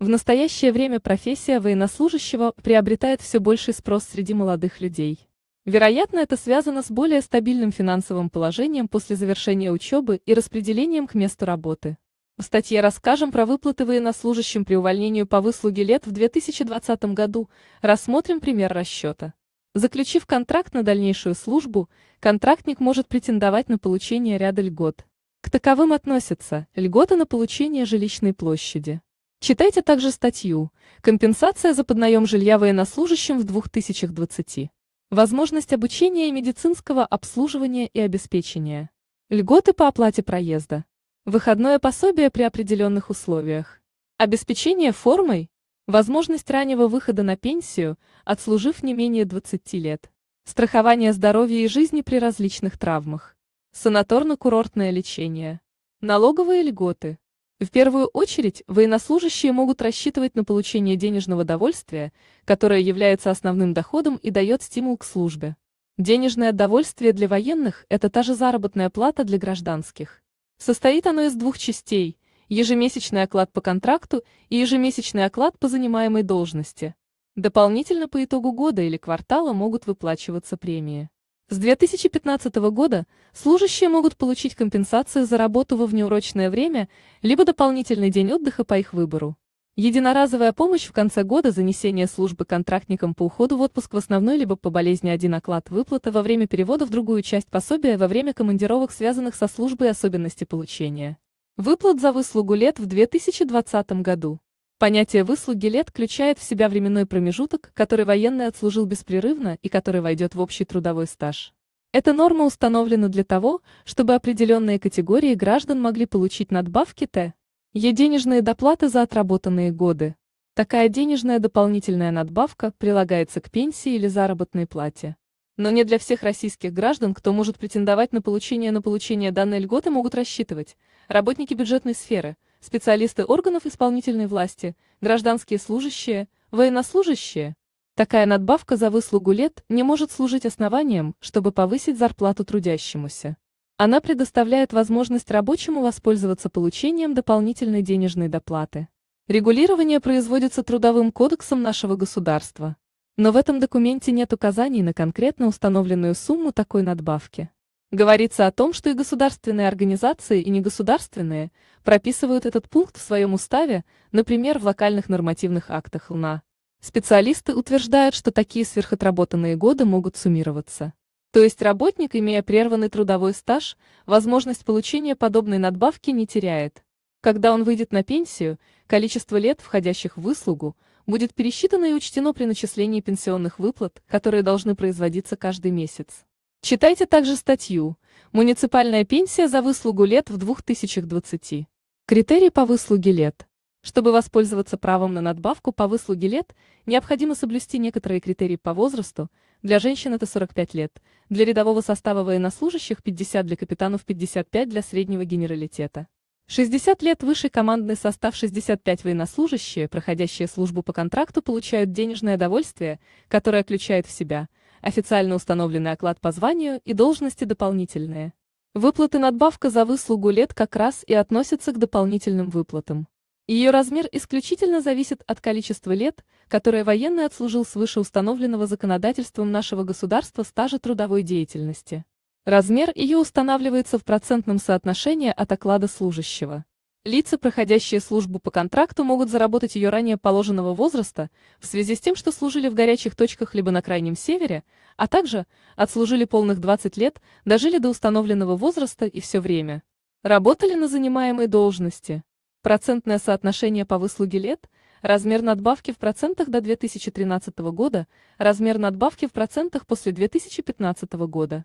В настоящее время профессия военнослужащего приобретает все больший спрос среди молодых людей. Вероятно, это связано с более стабильным финансовым положением после завершения учебы и распределением к месту работы. В статье расскажем про выплаты военнослужащим при увольнении по выслуге лет в 2020 году, рассмотрим пример расчета. Заключив контракт на дальнейшую службу, контрактник может претендовать на получение ряда льгот. К таковым относятся льготы на получение жилищной площади. Читайте также статью «Компенсация за подноем жилья военнослужащим в 2020. Возможность обучения и медицинского обслуживания и обеспечения. Льготы по оплате проезда. Выходное пособие при определенных условиях. Обеспечение формой. Возможность раннего выхода на пенсию, отслужив не менее 20 лет. Страхование здоровья и жизни при различных травмах. Санаторно-курортное лечение. Налоговые льготы. В первую очередь, военнослужащие могут рассчитывать на получение денежного довольствия, которое является основным доходом и дает стимул к службе. Денежное довольствие для военных – это та же заработная плата для гражданских. Состоит оно из двух частей – ежемесячный оклад по контракту и ежемесячный оклад по занимаемой должности. Дополнительно по итогу года или квартала могут выплачиваться премии. С 2015 года служащие могут получить компенсацию за работу во внеурочное время либо дополнительный день отдыха по их выбору. Единоразовая помощь в конце года занесение службы контрактникам по уходу в отпуск в основной либо по болезни один оклад выплата во время перевода в другую часть пособия во время командировок, связанных со службой особенности получения. Выплат за выслугу лет в 2020 году. Понятие «выслуги лет» включает в себя временной промежуток, который военный отслужил беспрерывно и который войдет в общий трудовой стаж. Эта норма установлена для того, чтобы определенные категории граждан могли получить надбавки Т. Е денежные доплаты за отработанные годы. Такая денежная дополнительная надбавка прилагается к пенсии или заработной плате. Но не для всех российских граждан, кто может претендовать на получение на получение данной льготы, могут рассчитывать. Работники бюджетной сферы – специалисты органов исполнительной власти, гражданские служащие, военнослужащие. Такая надбавка за выслугу лет не может служить основанием, чтобы повысить зарплату трудящемуся. Она предоставляет возможность рабочему воспользоваться получением дополнительной денежной доплаты. Регулирование производится Трудовым кодексом нашего государства. Но в этом документе нет указаний на конкретно установленную сумму такой надбавки говорится о том, что и государственные организации, и негосударственные прописывают этот пункт в своем уставе, например, в локальных нормативных актах ЛНА. Специалисты утверждают, что такие сверхотработанные годы могут суммироваться. То есть работник, имея прерванный трудовой стаж, возможность получения подобной надбавки не теряет. Когда он выйдет на пенсию, количество лет, входящих в выслугу, будет пересчитано и учтено при начислении пенсионных выплат, которые должны производиться каждый месяц. Читайте также статью «Муниципальная пенсия за выслугу лет в 2020. Критерии по выслуге лет». Чтобы воспользоваться правом на надбавку по выслуге лет, необходимо соблюсти некоторые критерии по возрасту. Для женщин это 45 лет, для рядового состава военнослужащих 50, для капитанов 55, для среднего генералитета. 60 лет выше командный состав 65 военнослужащие, проходящие службу по контракту, получают денежное довольствие, которое включает в себя – официально установленный оклад по званию и должности дополнительные. Выплаты надбавка за выслугу лет как раз и относятся к дополнительным выплатам. Ее размер исключительно зависит от количества лет, которое военный отслужил свыше установленного законодательством нашего государства стажа трудовой деятельности. Размер ее устанавливается в процентном соотношении от оклада служащего. Лица, проходящие службу по контракту, могут заработать ее ранее положенного возраста в связи с тем, что служили в горячих точках либо на Крайнем Севере, а также отслужили полных 20 лет, дожили до установленного возраста и все время. Работали на занимаемой должности. Процентное соотношение по выслуге лет, размер надбавки в процентах до 2013 года, размер надбавки в процентах после 2015 года.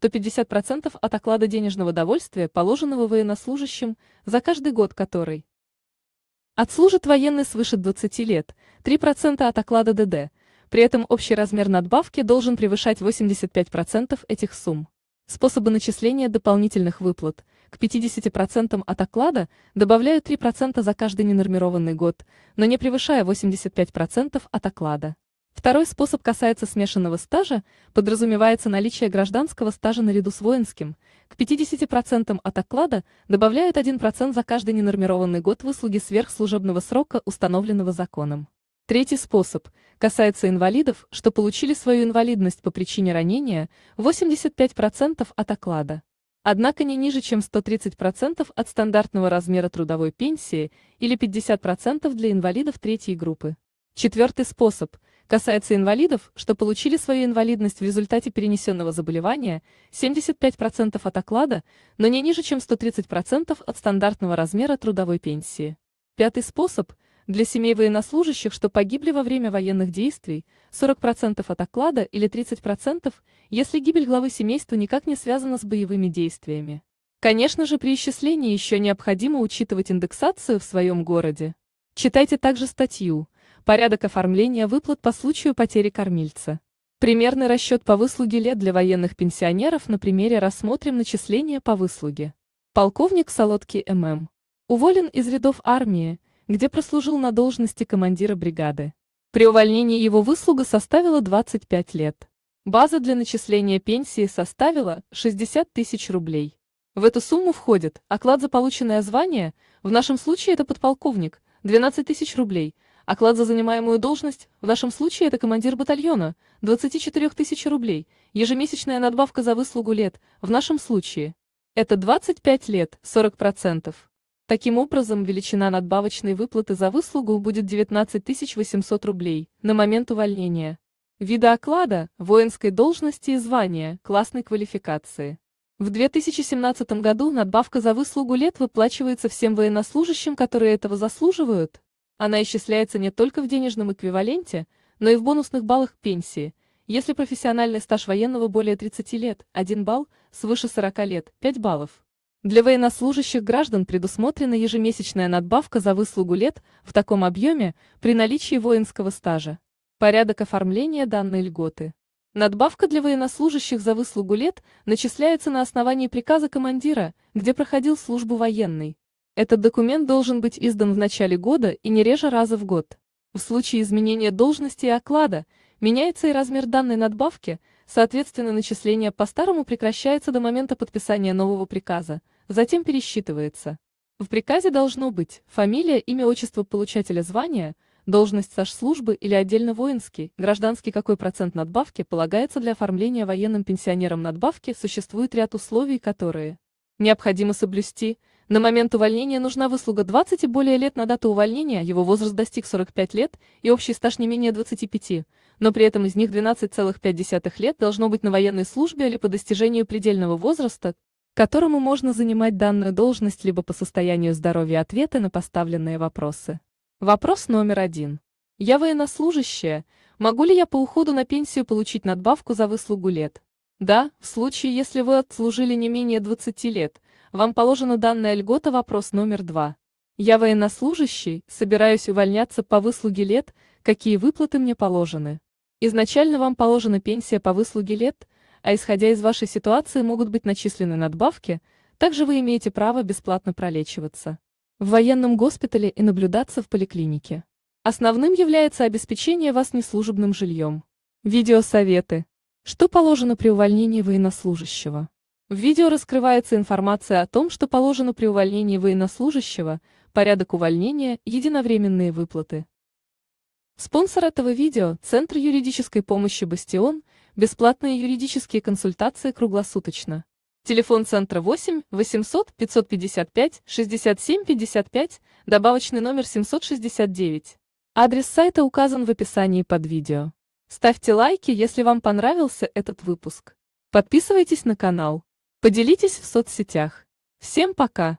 то 50% от оклада денежного довольствия, положенного военнослужащим, за каждый год который отслужит военный свыше 20 лет, 3% от оклада ДД. При этом общий размер надбавки должен превышать 85% этих сумм. Способы начисления дополнительных выплат – к 50% от оклада добавляют 3% за каждый ненормированный год, но не превышая 85% от оклада. Второй способ касается смешанного стажа, подразумевается наличие гражданского стажа наряду с воинским. К 50% от оклада добавляют 1% за каждый ненормированный год выслуги сверхслужебного срока, установленного законом. Третий способ касается инвалидов, что получили свою инвалидность по причине ранения 85% от оклада. Однако не ниже, чем 130% от стандартного размера трудовой пенсии или 50% для инвалидов третьей группы. Четвертый способ касается инвалидов, что получили свою инвалидность в результате перенесенного заболевания 75% от оклада, но не ниже, чем 130% от стандартного размера трудовой пенсии. Пятый способ – для семей военнослужащих, что погибли во время военных действий, 40% от оклада или 30%, если гибель главы семейства никак не связана с боевыми действиями. Конечно же, при исчислении еще необходимо учитывать индексацию в своем городе. Читайте также статью – порядок оформления выплат по случаю потери кормильца. Примерный расчет по выслуге лет для военных пенсионеров на примере рассмотрим начисления по выслуге. Полковник Солодкий ММ. Уволен из рядов армии, где прослужил на должности командира бригады. При увольнении его выслуга составила 25 лет. База для начисления пенсии составила 60 тысяч рублей. В эту сумму входит оклад за полученное звание, в нашем случае это подполковник, 12 тысяч рублей – Оклад за занимаемую должность, в нашем случае это командир батальона, 24 тысяч рублей, ежемесячная надбавка за выслугу лет, в нашем случае. Это 25 лет, 40%. Таким образом, величина надбавочной выплаты за выслугу будет 19 800 рублей на момент увольнения. Вида оклада, воинской должности и звания, классной квалификации. В 2017 году надбавка за выслугу лет выплачивается всем военнослужащим, которые этого заслуживают, она исчисляется не только в денежном эквиваленте, но и в бонусных баллах к пенсии. Если профессиональный стаж военного более 30 лет – 1 балл, свыше 40 лет – 5 баллов. Для военнослужащих граждан предусмотрена ежемесячная надбавка за выслугу лет в таком объеме при наличии воинского стажа. Порядок оформления данной льготы. Надбавка для военнослужащих за выслугу лет начисляется на основании приказа командира, где проходил службу военный, этот документ должен быть издан в начале года и не реже раза в год. В случае изменения должности и оклада меняется и размер данной надбавки, соответственно начисление по-старому прекращается до момента подписания нового приказа, затем пересчитывается. В приказе должно быть фамилия, имя, отчество получателя звания, должность стаж службы или отдельно воинский, гражданский какой процент надбавки полагается для оформления военным пенсионерам надбавки, существует ряд условий, которые необходимо соблюсти, на момент увольнения нужна выслуга 20 и более лет на дату увольнения, его возраст достиг 45 лет и общий стаж не менее 25, но при этом из них 12,5 лет должно быть на военной службе или по достижению предельного возраста, которому можно занимать данную должность либо по состоянию здоровья ответы на поставленные вопросы. Вопрос номер один. Я военнослужащая. Могу ли я по уходу на пенсию получить надбавку за выслугу лет? Да, в случае, если вы отслужили не менее 20 лет, вам положена данная льгота вопрос номер два. Я военнослужащий, собираюсь увольняться по выслуге лет, какие выплаты мне положены? Изначально вам положена пенсия по выслуге лет, а исходя из вашей ситуации могут быть начислены надбавки, также вы имеете право бесплатно пролечиваться в военном госпитале и наблюдаться в поликлинике. Основным является обеспечение вас неслужебным жильем. Видеосоветы. Что положено при увольнении военнослужащего? В видео раскрывается информация о том, что положено при увольнении военнослужащего, порядок увольнения, единовременные выплаты. Спонсор этого видео – Центр юридической помощи «Бастион», бесплатные юридические консультации круглосуточно. Телефон центра 8 800 555 67 55, добавочный номер 769. Адрес сайта указан в описании под видео. Ставьте лайки, если вам понравился этот выпуск. Подписывайтесь на канал. Поделитесь в соцсетях. Всем пока!